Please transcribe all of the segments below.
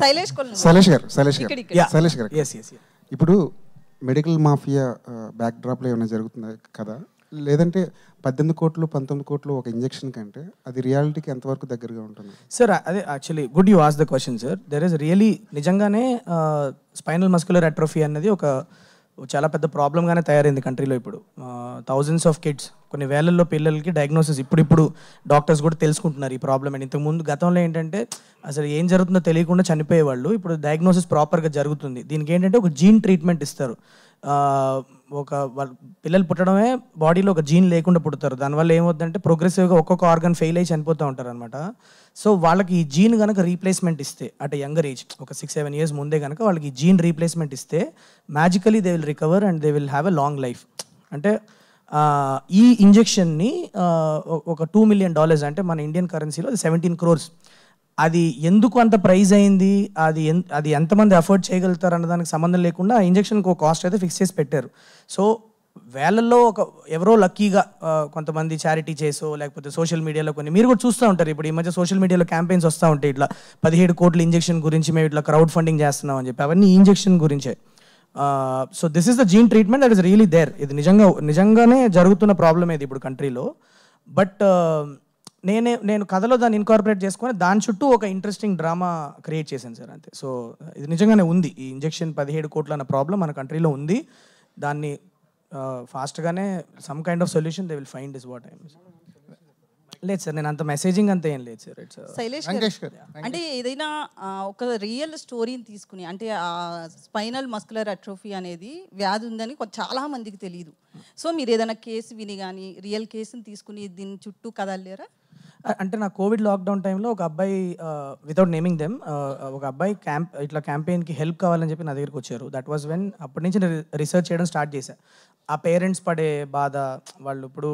శైలేష్ గారు శైలేష్ గారు శైలేష్ గారు ఇప్పుడు మెడికల్ మాఫియా బ్యాక్ డ్రాప్లో ఏమైనా జరుగుతున్నాయి కదా లేదంటే పద్దెనిమిది కోట్లు పంతొమ్మిది కోట్లు ఒక ఇంజెక్షన్ కంటే అది రియాలిటీకి ఎంతవరకు దగ్గరగా ఉంటుంది సార్ అదే actually good you ask the question sir there is really నిజంగానే స్పైనల్ మస్కులర్ అట్రోఫీ అనేది ఒక చాలా పెద్ద ప్రాబ్లంగానే తయారైంది కంట్రీలో ఇప్పుడు థౌజండ్స్ ఆఫ్ కిడ్స్ కొన్ని వేలల్లో పిల్లలకి డయాగ్నోసిస్ ఇప్పుడిప్పుడు డాక్టర్స్ కూడా తెలుసుకుంటున్నారు ఈ ప్రాబ్లం అని ఇంతకుముందు గతంలో ఏంటంటే అసలు ఏం జరుగుతుందో తెలియకుండా చనిపోయేవాళ్ళు ఇప్పుడు డయాగ్నోసిస్ ప్రాపర్గా జరుగుతుంది దీనికి ఏంటంటే ఒక జీన్ ట్రీట్మెంట్ ఇస్తారు ఒక వాళ్ళ పిల్లలు పుట్టడమే బాడీలో ఒక జీన్ లేకుండా పుడతారు దానివల్ల ఏమవుతుందంటే ప్రోగ్రెసివ్గా ఒక్కొక్క ఆర్గన్ ఫెయిల్ అయ్యి చనిపోతూ ఉంటారు అనమాట సో వాళ్ళకి ఈ జీన్ కనుక రీప్లేస్మెంట్ ఇస్తే అట్ యంగర్ ఏజ్ ఒక సిక్స్ సెవెన్ ఇయర్స్ ముందే కనుక వాళ్ళకి జీన్ రీప్లేస్మెంట్ ఇస్తే magically they will recover and they will have a long life అంటే ఈ ఇంజెక్షన్ని ఒక టూ మిలియన్ డాలర్స్ అంటే మన ఇండియన్ కరెన్సీలో సెవెంటీన్ క్రోర్స్ అది ఎందుకు అంత ప్రైజ్ అయింది అది అది ఎంతమంది అఫోర్డ్ చేయగలుగుతారు అన్న దానికి సంబంధం లేకుండా ఇంజక్షన్కి ఒక కాస్ట్ అయితే ఫిక్స్ చేసి పెట్టారు సో వేలల్లో ఒక ఎవరో లక్కీగా కొంతమంది చారిటీ చేసో లేకపోతే సోషల్ మీడియాలో కొన్ని మీరు కూడా చూస్తూ ఉంటారు ఇప్పుడు ఈ మధ్య సోషల్ మీడియాలో క్యాంపెయిన్స్ వస్తూ ఉంటాయి ఇట్లా పదిహేడు కోట్ల ఇంజక్షన్ గురించి మేము ఇట్లా క్రౌడ్ ఫండింగ్ చేస్తున్నాం అని చెప్పి అవన్నీ ఇంజక్షన్ గురించే so this is the gene treatment that is really there ఇది నిజంగా నిజంగానే జరుగుతున్న ప్రాబ్లమ్ ఇది ఇప్పుడు కంట్రీలో బట్ నేనే నేను కథలో దాన్ని ఇన్కార్పొరేట్ చేసుకొని దాని చుట్టూ ఒక ఇంట్రెస్టింగ్ డ్రామా క్రియేట్ చేశాను సార్ అంతే సో ఇది నిజంగానే ఉంది ఈ ఇంజెక్షన్ పదిహేడు కోట్లు అన్న ప్రాబ్లం మన కంట్రీలో ఉంది దాన్ని ఫాస్ట్గానే some kind of solution they will find is what I లేదు సార్ నేను అంత మెసేజింగ్ అంత ఏం లేదు సార్ uh, శైలేష్ అంటే ఏదైనా ఒక రియల్ స్టోరీని తీసుకుని అంటే స్పైనల్ మస్కులర్ అట్రోఫీ అనేది వ్యాధి ఉందని చాలా మందికి తెలియదు సో మీరు ఏదైనా కేసు విని కానీ రియల్ కేసుని తీసుకుని దీని చుట్టూ కదలలేరా అంటే నా కోవిడ్ లాక్డౌన్ టైంలో ఒక అబ్బాయి వితౌట్ నేమింగ్ దెమ్ ఒక అబ్బాయి క్యాంప్ ఇట్లా క్యాంపెయిన్కి హెల్ప్ కావాలని చెప్పి నా దగ్గరికి వచ్చారు దట్ వాజ్ వెన్ అప్పటి నుంచి నేను రీసెర్చ్ చేయడం స్టార్ట్ చేశాను ఆ పేరెంట్స్ పడే బాధ వాళ్ళు ఇప్పుడు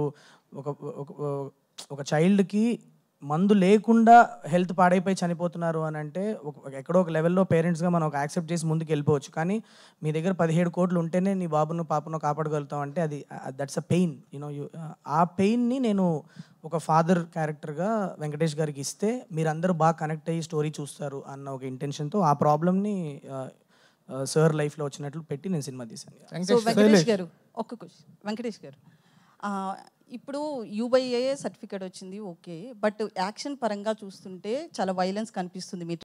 ఒక ఒక చైల్డ్కి మందు లేకుండా హెల్త్ పాడైపోయి చనిపోతున్నారు అని అంటే ఎక్కడో ఒక లెవెల్లో పేరెంట్స్గా మనం ఒక యాక్సెప్ట్ చేసి ముందుకు వెళ్ళిపోవచ్చు కానీ మీ దగ్గర పదిహేడు కోట్లు ఉంటేనే నీ బాబును పాపను కాపాడగలుగుతాం అంటే అది దట్స్ అ పెయిన్ యూనో ఆ పెయిన్ని నేను ఒక ఫాదర్ క్యారెక్టర్గా వెంకటేష్ గారికి ఇస్తే మీరందరూ బాగా కనెక్ట్ అయ్యి స్టోరీ చూస్తారు అన్న ఒక ఇంటెన్షన్తో ఆ ప్రాబ్లమ్ని సార్ లైఫ్లో వచ్చినట్లు పెట్టి నేను సినిమా తీశాను వెంకటేష్ గారు ఒక్క క్వశ్చన్ వెంకటేష్ గారు ఇప్పుడు యూబైఏ సర్టిఫికేట్ వచ్చింది ఓకే బట్ యాక్షన్ పరంగా చూస్తుంటే చాలా వైలెన్స్ కనిపిస్తుంది మీ